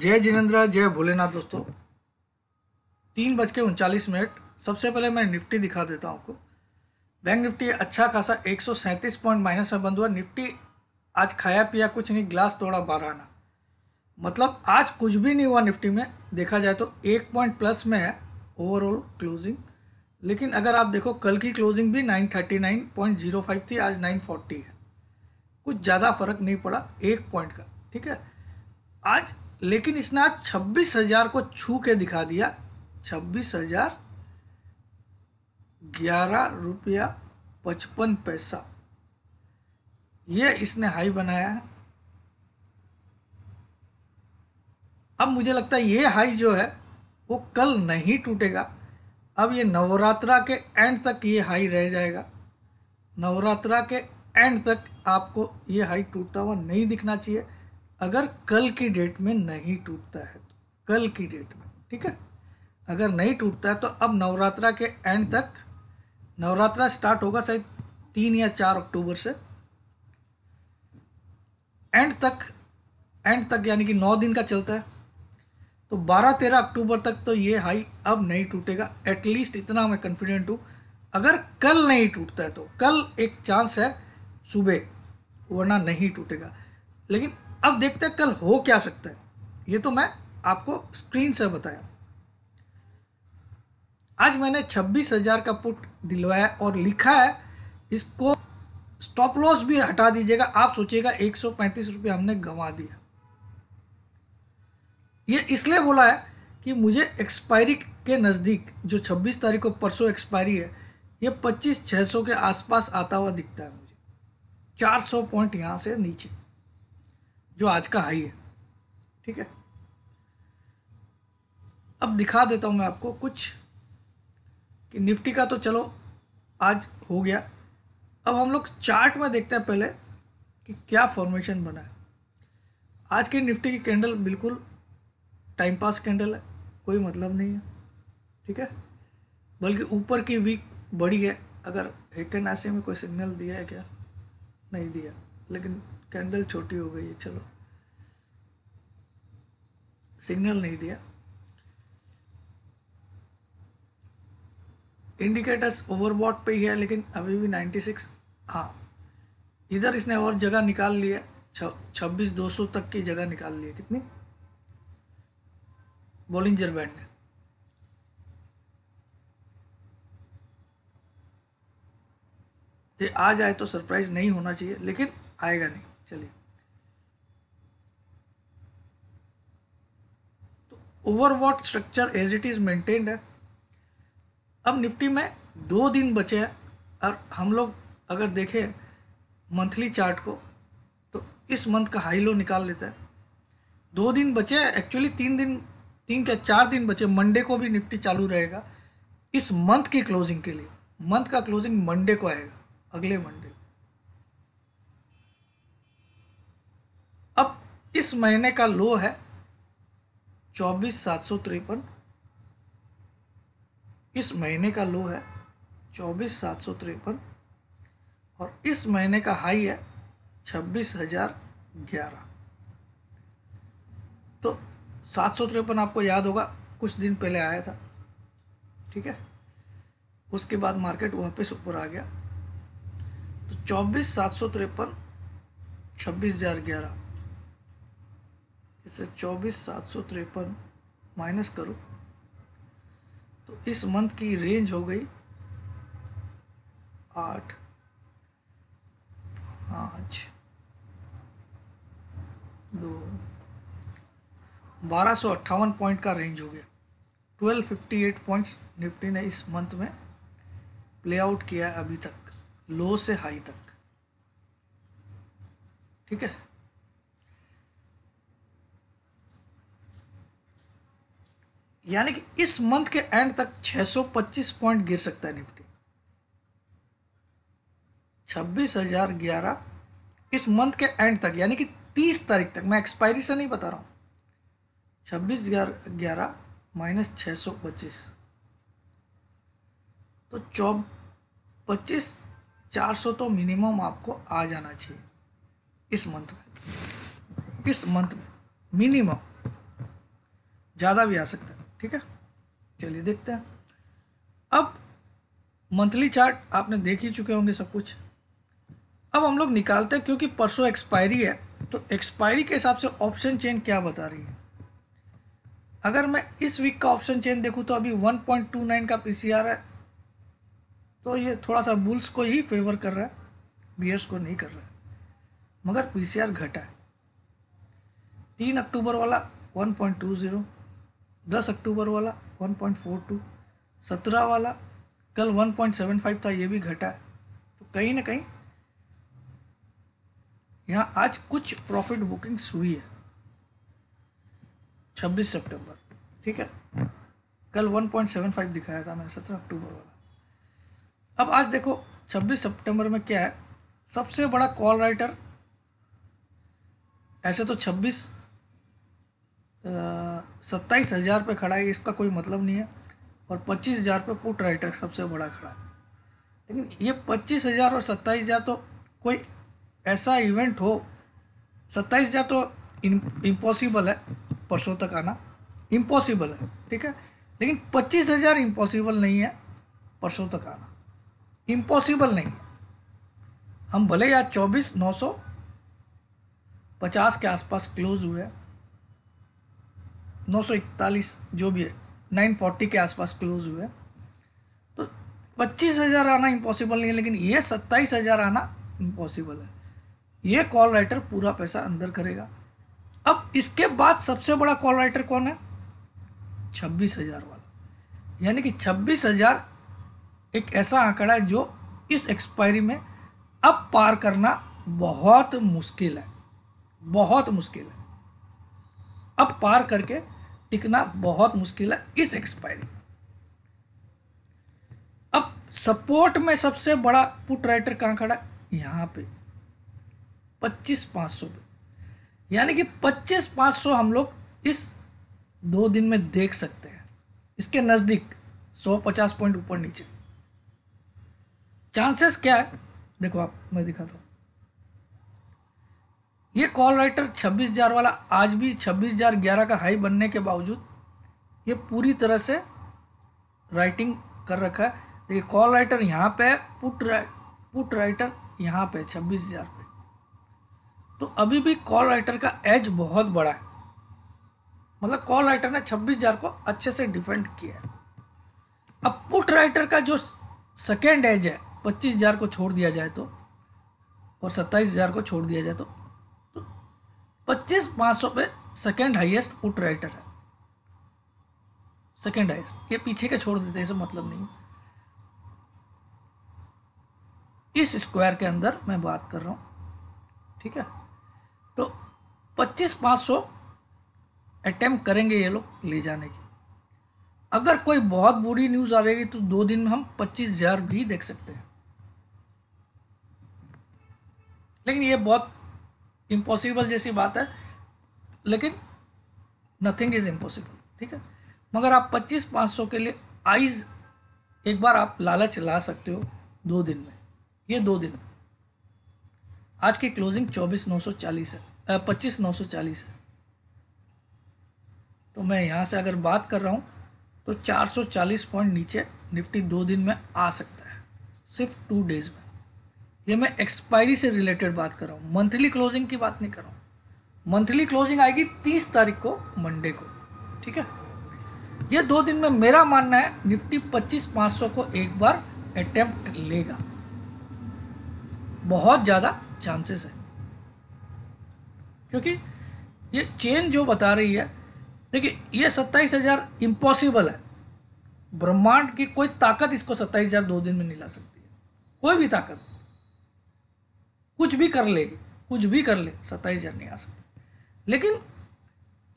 जय जिनेन्द्र जय भोलेनाथ दोस्तों तीन बज के उनचालीस मिनट सबसे पहले मैं निफ्टी दिखा देता हूँ आपको बैंक निफ्टी अच्छा खासा एक पॉइंट माइनस में बंद हुआ निफ्टी आज खाया पिया कुछ नहीं ग्लास तोड़ा बारह आना मतलब आज कुछ भी नहीं हुआ निफ्टी में देखा जाए तो एक पॉइंट प्लस में है ओवरऑल क्लोजिंग लेकिन अगर आप देखो कल की क्लोजिंग भी 939.05 थी आज 940 है कुछ ज़्यादा फर्क नहीं पड़ा एक पॉइंट का ठीक है आज लेकिन इसने आज छब्बीस हजार को छू के दिखा दिया छब्बीस हजार ग्यारह रुपया पचपन पैसा ये इसने हाई बनाया है अब मुझे लगता है ये हाई जो है वो कल नहीं टूटेगा अब ये नवरात्रा के एंड तक ये हाई रह जाएगा नवरात्रा के एंड तक आपको ये हाई टूटता हुआ नहीं दिखना चाहिए अगर कल की डेट में नहीं टूटता है तो कल की डेट में ठीक है अगर नहीं टूटता है तो अब नवरात्रा के एंड तक नवरात्रा स्टार्ट होगा शायद तीन या चार अक्टूबर से एंड तक एंड तक यानी कि नौ दिन का चलता है तो बारह तेरह अक्टूबर तक तो ये हाई अब नहीं टूटेगा एटलीस्ट इतना मैं कॉन्फिडेंट हूँ अगर कल नहीं टूटता है तो कल एक चांस है सुबह वरना नहीं टूटेगा लेकिन अब देखते हैं कल हो क्या सकता है ये तो मैं आपको स्क्रीन से बताया आज मैंने छब्बीस हजार का पुट दिलवाया और लिखा है इसको स्टॉप लॉस भी हटा दीजिएगा आप सोचिएगा एक सौ पैंतीस रुपये हमने गंवा दिया ये इसलिए बोला है कि मुझे एक्सपायरी के नज़दीक जो छब्बीस तारीख को परसों एक्सपायरी है ये पच्चीस छः सौ के आसपास आता हुआ दिखता है मुझे चार सौ पॉइंट यहाँ से नीचे जो आज का हाई है ठीक है अब दिखा देता हूँ मैं आपको कुछ कि निफ्टी का तो चलो आज हो गया अब हम लोग चार्ट में देखते हैं पहले कि क्या फॉर्मेशन बना है आज की निफ्टी की कैंडल बिल्कुल टाइम पास कैंडल है कोई मतलब नहीं है ठीक है बल्कि ऊपर की वीक बड़ी है अगर हेकन ऐसे में कोई सिग्नल दिया है क्या नहीं दिया लेकिन कैंडल छोटी हो गई है चलो सिग्नल नहीं दिया इंडिकेटर्स ओवरबॉट पे ही है लेकिन अभी भी 96 हाँ इधर इसने और जगह निकाल लिया छब्बीस दो सौ तक की जगह निकाल ली है कितनी बॉलिंजर बैंड ने ये आ जाए तो सरप्राइज नहीं होना चाहिए लेकिन आएगा नहीं चलिए तो what structure as it is maintained है अब निफ्टी में दो दिन बचे हैं और हम लोग अगर देखें मंथली चार्ट को तो इस मंथ का हाई लो निकाल लेते हैं दो दिन बचे एक्चुअली तीन दिन तीन क्या चार दिन बचे मंडे को भी निफ्टी चालू रहेगा इस मंथ की क्लोजिंग के लिए मंथ का क्लोजिंग मंडे को आएगा अगले मंडे इस महीने का लो है चौबीस सात सौ तिरपन इस महीने का लो है चौबीस सात सौ तिरपन और इस महीने का हाई है छब्बीस हजार ग्यारह तो सात सौ तिरपन आपको याद होगा कुछ दिन पहले आया था ठीक है उसके बाद मार्केट वापस ऊपर आ गया तो चौबीस सात सौ तिरपन छब्बीस हजार ग्यारह इसे चौबीस सात सौ तिरपन माइनस करो तो इस मंथ की रेंज हो गई आठ पाँच दो बारह सौ अट्ठावन पॉइंट का रेंज हो गया twelve fifty eight points Nifty ने इस मंथ में प्ले आउट किया है अभी तक लो से हाई तक ठीक है यानी कि इस मंथ के एंड तक 625 पॉइंट गिर सकता है निफ्टी छब्बीस हजार ग्यारह इस मंथ के एंड तक यानी कि 30 तारीख तक मैं एक्सपायरी से नहीं बता रहा हूँ छब्बीस ग्यारह माइनस छः सौ पच्चीस तो चौ पच्चीस चार सौ तो मिनिमम आपको आ जाना चाहिए इस मंथ में इस मंथ में मिनिमम ज़्यादा भी आ सकता है ठीक है चलिए देखते हैं अब मंथली चार्ट आपने देख ही चुके होंगे सब कुछ अब हम लोग निकालते हैं क्योंकि परसों एक्सपायरी है तो एक्सपायरी के हिसाब से ऑप्शन चेन क्या बता रही है अगर मैं इस वीक का ऑप्शन चेन देखूँ तो अभी 1.29 का पीसीआर है तो ये थोड़ा सा बुल्स को ही फेवर कर रहा है बियर्स को नहीं कर रहा है मगर पीसीआर घटा है तीन अक्टूबर वाला 1.20 दस अक्टूबर वाला वन पॉइंट फोर टू सत्रह वाला कल वन पॉइंट सेवन फाइव था ये भी घटा है तो कहीं ना कहीं यहाँ आज कुछ प्रॉफिट बुकिंग्स हुई है छब्बीस सितंबर ठीक है कल 1.75 दिखाया था मैंने सत्रह अक्टूबर वाला अब आज देखो 26 सितंबर में क्या है सबसे बड़ा कॉल राइटर ऐसे तो छब्बीस सत्ताईस हज़ार पर खड़ा है इसका कोई मतलब नहीं है और पच्चीस हज़ार पर पुट राइटर सबसे बड़ा खड़ा है लेकिन ये पच्चीस हज़ार और सत्ताईस हज़ार तो कोई ऐसा इवेंट हो सत्ताईस हज़ार तो इम्पॉसिबल है परसों तक आना इम्पॉसिबल है ठीक है लेकिन पच्चीस हज़ार इम्पॉसिबल नहीं है परसों तक आना इम्पॉसिबल नहीं है हम भले या चौबीस नौ सौ पचास के आसपास क्लोज हुए हैं 941 जो भी है 940 के आसपास क्लोज हुए तो पच्चीस हज़ार आना इम्पॉसिबल नहीं है लेकिन ये सत्ताईस हज़ार आना इम्पॉसिबल है ये कॉल राइटर पूरा पैसा अंदर करेगा अब इसके बाद सबसे बड़ा कॉल राइटर कौन है छब्बीस हज़ार वाला यानी कि छब्बीस हज़ार एक ऐसा आंकड़ा है जो इस एक्सपायरी में अब पार करना बहुत मुश्किल है बहुत मुश्किल है अब पार करके टिकना बहुत मुश्किल है इस एक्सपायरी अब सपोर्ट में सबसे बड़ा पुट राइटर कहां खड़ा है यहां पे पच्चीस पांच सौ पे यानी कि पच्चीस पांच सौ हम लोग इस दो दिन में देख सकते हैं इसके नज़दीक सौ पचास पॉइंट ऊपर नीचे चांसेस क्या है देखो आप मैं दिखाता हूँ ये कॉल राइटर छब्बीस हज़ार वाला आज भी छब्बीस हज़ार ग्यारह का हाई बनने के बावजूद ये पूरी तरह से राइटिंग कर रखा है देखिए कॉल राइटर यहाँ पे है पुट राइ पुट राइटर यहाँ पे छब्बीस हज़ार पे तो अभी भी कॉल राइटर का एज बहुत बड़ा है मतलब कॉल राइटर ने छब्बीस हज़ार को अच्छे से डिफेंड किया है अब पुट राइटर का जो सेकेंड एज है पच्चीस हज़ार को छोड़ दिया जाए तो और सत्ताईस हज़ार को छोड़ दिया जाए तो पच्चीस पाँच सौ पे सेकेंड हाइएस्ट उट राइटर है सेकेंड हाइस्ट ये पीछे का छोड़ देते हैं इसे मतलब नहीं इस स्क्वायर के अंदर मैं बात कर रहा हूँ ठीक है तो पच्चीस पाँच सौ अटैम्प्ट करेंगे ये लोग ले जाने की अगर कोई बहुत बुरी न्यूज़ आ जाएगी तो दो दिन में हम पच्चीस हज़ार भी देख सकते हैं लेकिन ये बहुत इम्पॉसिबल जैसी बात है लेकिन नथिंग इज़ इम्पॉसिबल ठीक है मगर आप पच्चीस पाँच सौ के लिए आइज एक बार आप लालच ला सकते हो दो दिन में ये दो दिन आज की क्लोजिंग चौबीस नौ सौ चालीस है पच्चीस नौ सौ चालीस है तो मैं यहाँ से अगर बात कर रहा हूँ तो 440 पॉइंट नीचे निफ्टी दो दिन में आ सकता है सिर्फ टू डेज़ में ये मैं एक्सपायरी से रिलेटेड बात कर रहा हूँ मंथली क्लोजिंग की बात नहीं कर रहा हूँ मंथली क्लोजिंग आएगी तीस तारीख को मंडे को ठीक है ये दो दिन में मेरा मानना है निफ्टी पच्चीस पाँच सौ को एक बार अटेम्प्ट लेगा बहुत ज़्यादा चांसेस है क्योंकि ये चेन जो बता रही है देखिए ये सत्ताईस हज़ार इम्पॉसिबल है ब्रह्मांड की कोई ताकत इसको सत्ताईस हज़ार दो दिन में नहीं ला सकती है कोई भी ताकत कुछ भी कर ले कुछ भी कर ले सत्ताईस हज़ार नहीं आ सकता लेकिन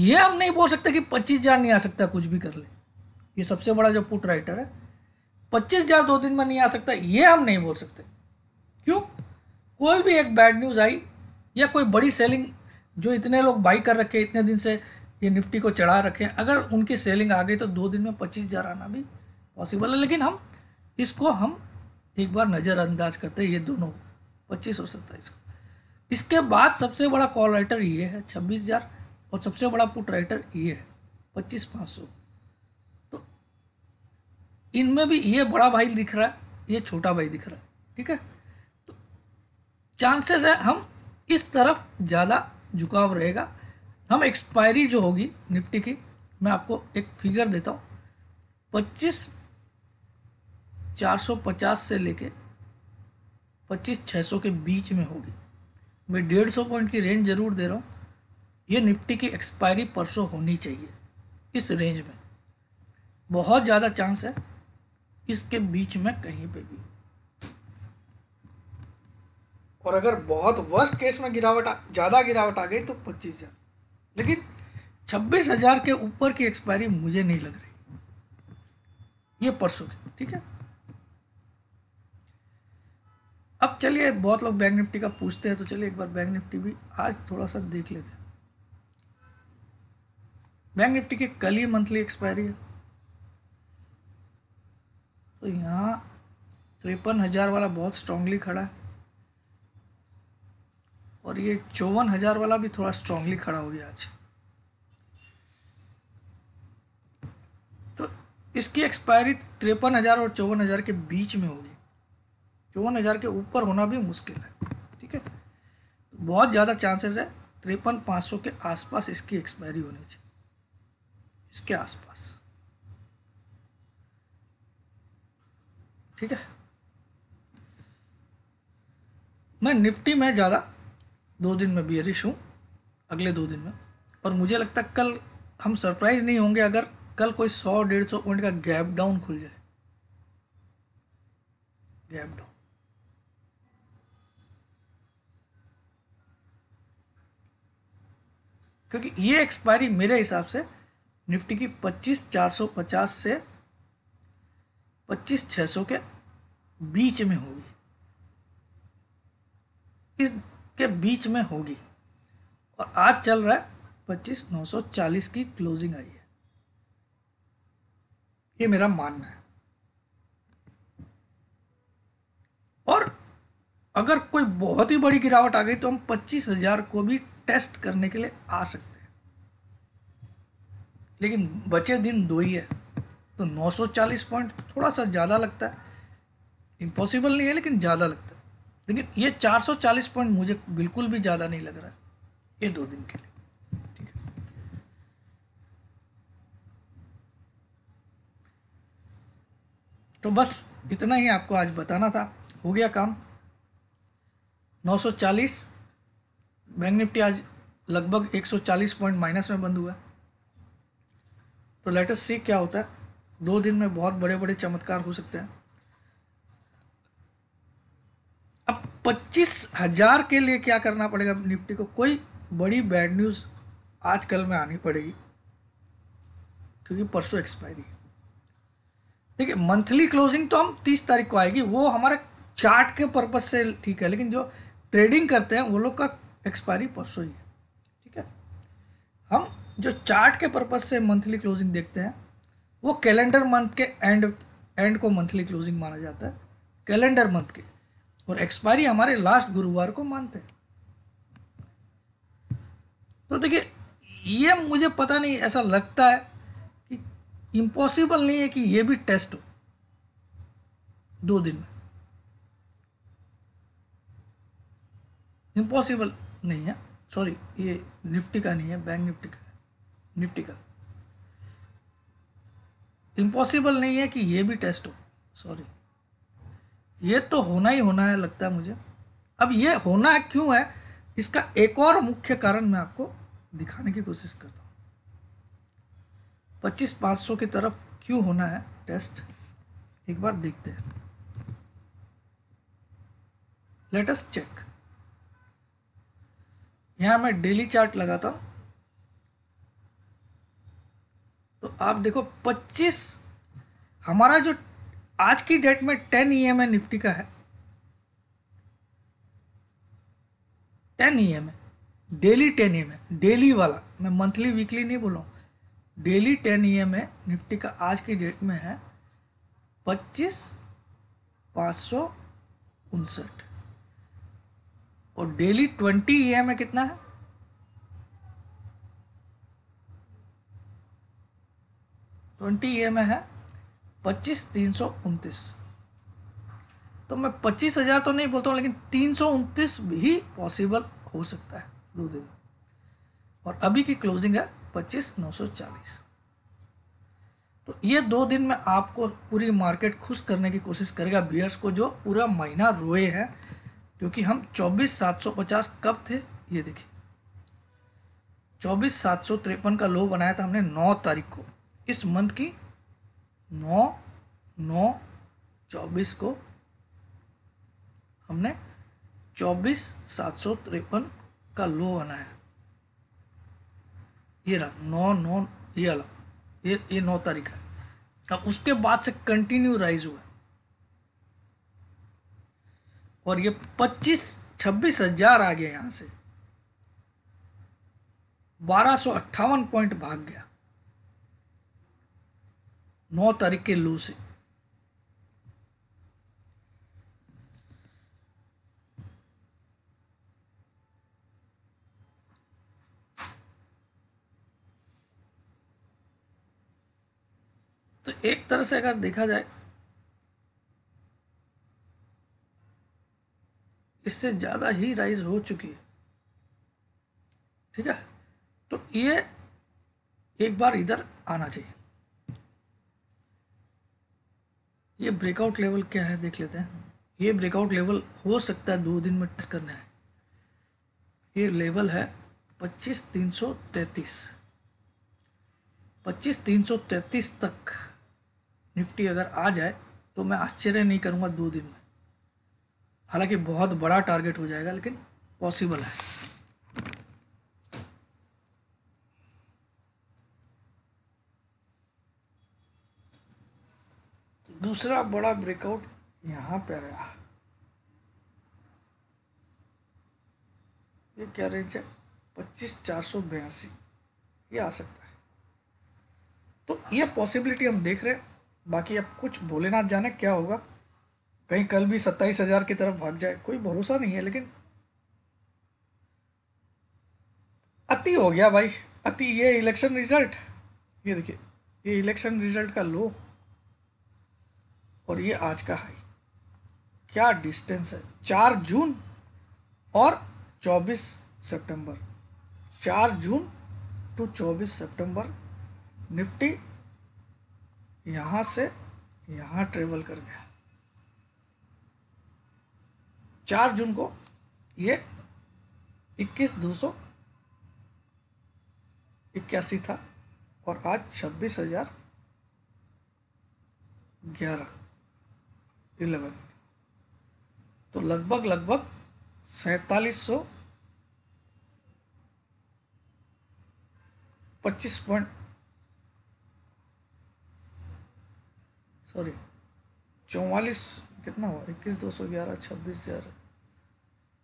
ये हम नहीं बोल सकते कि पच्चीस हज़ार नहीं आ सकता कुछ भी कर ले ये सबसे बड़ा जो पुट राइटर है पच्चीस हज़ार दो दिन में नहीं आ सकता ये हम नहीं बोल सकते क्यों कोई भी एक बैड न्यूज़ आई या कोई बड़ी सेलिंग जो इतने लोग बाई कर रखे इतने दिन से ये निफ्टी को चढ़ा रखे अगर उनकी सेलिंग आ गई तो दो दिन में पच्चीस हज़ार आना भी पॉसिबल है लेकिन हम इसको हम एक बार नज़रअंदाज करते हैं ये दोनों पच्चीस और सत्ताईस को इसके बाद सबसे बड़ा कॉल राइटर ये है छब्बीस हज़ार और सबसे बड़ा पुट राइटर ये है पच्चीस पाँच सौ तो इनमें भी ये बड़ा भाई दिख रहा है ये छोटा भाई दिख रहा है ठीक है तो चांसेस है हम इस तरफ ज़्यादा झुकाव रहेगा हम एक्सपायरी जो होगी निफ्टी की मैं आपको एक फिगर देता हूँ पच्चीस चार सौ पचास से लेके पच्चीस छः सौ के बीच में होगी मैं डेढ़ सौ पॉइंट की रेंज ज़रूर दे रहा हूँ ये निफ्टी की एक्सपायरी परसों होनी चाहिए इस रेंज में बहुत ज़्यादा चांस है इसके बीच में कहीं पे भी और अगर बहुत वर्स्ट केस में गिरावट ज़्यादा गिरावट आ गई तो पच्चीस हज़ार लेकिन छब्बीस हज़ार के ऊपर की एक्सपायरी मुझे नहीं लग रही ये परसों की ठीक है अब चलिए बहुत लोग बैंक निफ्टी का पूछते हैं तो चलिए एक बार बैंक निफ्टी भी आज थोड़ा सा देख लेते हैं बैंक निफ्टी की कल ही मंथली एक्सपायरी है तो यहाँ तिरपन हज़ार वाला बहुत स्ट्रांगली खड़ा है और ये चौवन हज़ार वाला भी थोड़ा स्ट्रांगली खड़ा हो गया आज तो इसकी एक्सपायरी तिरपन हज़ार और चौवन हज़ार के बीच में होगी चौवन हज़ार के ऊपर होना भी मुश्किल है ठीक है बहुत ज़्यादा चांसेस है तिरपन पाँच सौ के आसपास इसकी एक्सपायरी होनी चाहिए इसके आसपास ठीक है मैं निफ्टी में ज़्यादा दो दिन में बियरिश हूँ अगले दो दिन में और मुझे लगता है कल हम सरप्राइज नहीं होंगे अगर कल कोई सौ डेढ़ सौ पॉइंट का गैप डाउन खुल जाए गैप डाउन क्योंकि ये एक्सपायरी मेरे हिसाब से निफ्टी की पच्चीस चार सौ पचास से पच्चीस छः सौ के बीच में होगी इसके बीच में होगी और आज चल रहा है पच्चीस नौ सौ चालीस की क्लोजिंग आई है ये मेरा मानना है और अगर कोई बहुत ही बड़ी गिरावट आ गई तो हम पच्चीस हजार को भी टेस्ट करने के लिए आ सकते हैं लेकिन बचे दिन दो ही है तो 940 पॉइंट थोड़ा सा ज़्यादा लगता है इम्पॉसिबल नहीं है लेकिन ज़्यादा लगता है लेकिन ये 440 पॉइंट मुझे बिल्कुल भी ज़्यादा नहीं लग रहा है ये दो दिन के लिए ठीक है तो बस इतना ही आपको आज बताना था हो गया काम 940 बैंक निफ्टी आज लगभग 140 पॉइंट माइनस में बंद हुआ तो लेटेस्ट सी क्या होता है दो दिन में बहुत बड़े बड़े चमत्कार हो सकते हैं अब पच्चीस हजार के लिए क्या करना पड़ेगा निफ्टी को कोई बड़ी बैड न्यूज़ आजकल में आनी पड़ेगी क्योंकि परसों एक्सपायरी है देखिए मंथली क्लोजिंग तो हम तीस तारीख को आएगी वो हमारे चार्ट के पर्पज से ठीक है लेकिन जो ट्रेडिंग करते हैं वो लोग का एक्सपायरी परसों ही है ठीक है हम जो चार्ट के पर्पज़ से मंथली क्लोजिंग देखते हैं वो कैलेंडर मंथ के एंड एंड को मंथली क्लोजिंग माना जाता है कैलेंडर मंथ के और एक्सपायरी हमारे लास्ट गुरुवार को मानते हैं तो देखिए ये मुझे पता नहीं ऐसा लगता है कि इम्पॉसिबल नहीं है कि ये भी टेस्ट हो दो दिन में इम्पॉसिबल नहीं है सॉरी ये निफ्टी का नहीं है बैंक निफ्टी का निफ्टी का इम्पॉसिबल नहीं है कि ये भी टेस्ट हो सॉरी ये तो होना ही होना है लगता है मुझे अब ये होना क्यों है इसका एक और मुख्य कारण मैं आपको दिखाने की कोशिश करता हूँ पच्चीस पाँच सौ की तरफ क्यों होना है टेस्ट एक बार देखते हैं लेटेस्ट चेक यहाँ मैं डेली चार्ट लगाता हूँ तो आप देखो 25 हमारा जो आज की डेट में 10 ई एम निफ्टी का है 10 E M daily 10 E M daily वाला मैं मंथली वीकली नहीं बोल रहा हूँ डेली 10 ई एम निफ्टी का आज की डेट में है पच्चीस पाँच सौ उनसठ और daily twenty E M A कितना है ट्वेंटी ई e एम है पच्चीस तीन सौ उनतीस तो मैं पच्चीस हज़ार तो नहीं बोलता हूँ लेकिन तीन सौ उनतीस भी पॉसिबल हो सकता है दो दिन और अभी की क्लोजिंग है पच्चीस नौ सौ चालीस तो ये दो दिन में आपको पूरी मार्केट खुश करने की कोशिश करेगा बियर्स को जो पूरा महीना रोए हैं क्योंकि हम चौबीस सात सौ पचास कब थे ये देखिए चौबीस सात सौ तिरपन का लो बनाया था हमने नौ तारीख को इस मंथ की नौ नौ चौबीस को हमने चौबीस सात सौ तिरपन का लो बनाया ये रहा नौ नौ ये अला ये ये नौ तारीख है अब उसके बाद से कंटिन्यू राइज हुआ और ये पच्चीस छब्बीस हजार आ गया यहाँ से बारह सो अट्ठावन पॉइंट भाग गया नौ तारीख के लू से तो एक तरह से अगर देखा जाए इससे ज़्यादा ही राइज हो चुकी है ठीक है तो ये एक बार इधर आना चाहिए ये ब्रेकआउट लेवल क्या है देख लेते हैं ये ब्रेकआउट लेवल हो सकता है दो दिन में टेस्ट करना है ये लेवल है पच्चीस तीन सौ तैतीस पच्चीस तीन सौ तैतीस तक निफ्टी अगर आ जाए तो मैं आश्चर्य नहीं करूंगा दो दिन में हालांकि बहुत बड़ा टारगेट हो जाएगा लेकिन पॉसिबल है दूसरा बड़ा ब्रेकआउट यहां पे आया ये क्या रेंज है पच्चीस चार सौ बयासी ये आ सकता है तो ये पॉसिबिलिटी हम देख रहे हैं बाकी अब कुछ भोलेनाथ जाने क्या होगा कहीं कल भी सत्ताईस हजार की तरफ भाग जाए कोई भरोसा नहीं है लेकिन अति हो गया भाई अति ये इलेक्शन रिजल्ट ये देखिए ये इलेक्शन रिजल्ट का लो और ये आज का हाई क्या डिस्टेंस है चार जून और चौबीस सितंबर चार जून टू चौबीस सितंबर निफ्टी यहाँ से यहाँ ट्रेवल कर गया चार जून को ये इक्कीस दो सौ इक्यासी था और आज छब्बीस हजार ग्यारह इलेवन तो लगभग लगभग सैतालीस सौ पच्चीस पॉइंट सॉरी चौवालीस कितना हुआ इक्कीस दो सौ ग्यारह छब्बीस हज़ार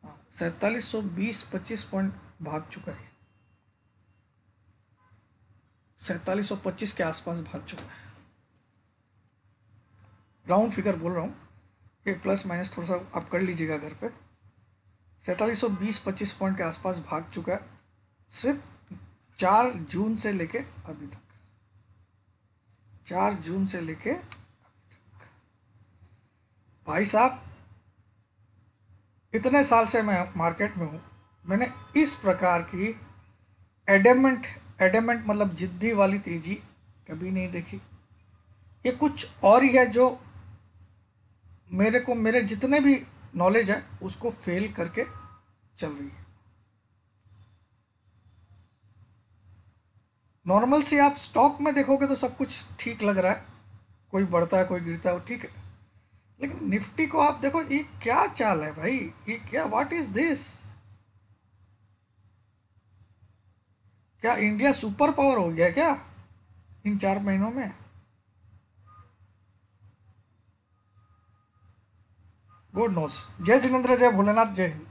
हाँ सैंतालीस सौ बीस पच्चीस पॉइंट भाग चुका है सैंतालीस सौ पच्चीस के आसपास भाग चुका है राउंड फिगर बोल रहा हूँ ये प्लस माइनस थोड़ा सा आप कर लीजिएगा घर पे सैंतालीस सौ बीस पच्चीस पॉइंट के आसपास भाग चुका है सिर्फ चार जून से लेके अभी तक चार जून से लेके भाई साहब इतने साल से मैं मार्केट में हूँ मैंने इस प्रकार की एडेमेंट एडेमेंट मतलब जिद्दी वाली तेजी कभी नहीं देखी ये कुछ और ही है जो मेरे को मेरे जितने भी नॉलेज है उसको फेल करके चल रही है नॉर्मल से आप स्टॉक में देखोगे तो सब कुछ ठीक लग रहा है कोई बढ़ता है कोई गिरता है वो ठीक है लेकिन निफ्टी को आप देखो ये क्या चाल है भाई ये क्या व्हाट इज दिस क्या इंडिया सुपर पावर हो गया क्या इन चार महीनों में गुड नोट्स जय जिनेन्द्र जय भोलेनाथ जय हिंद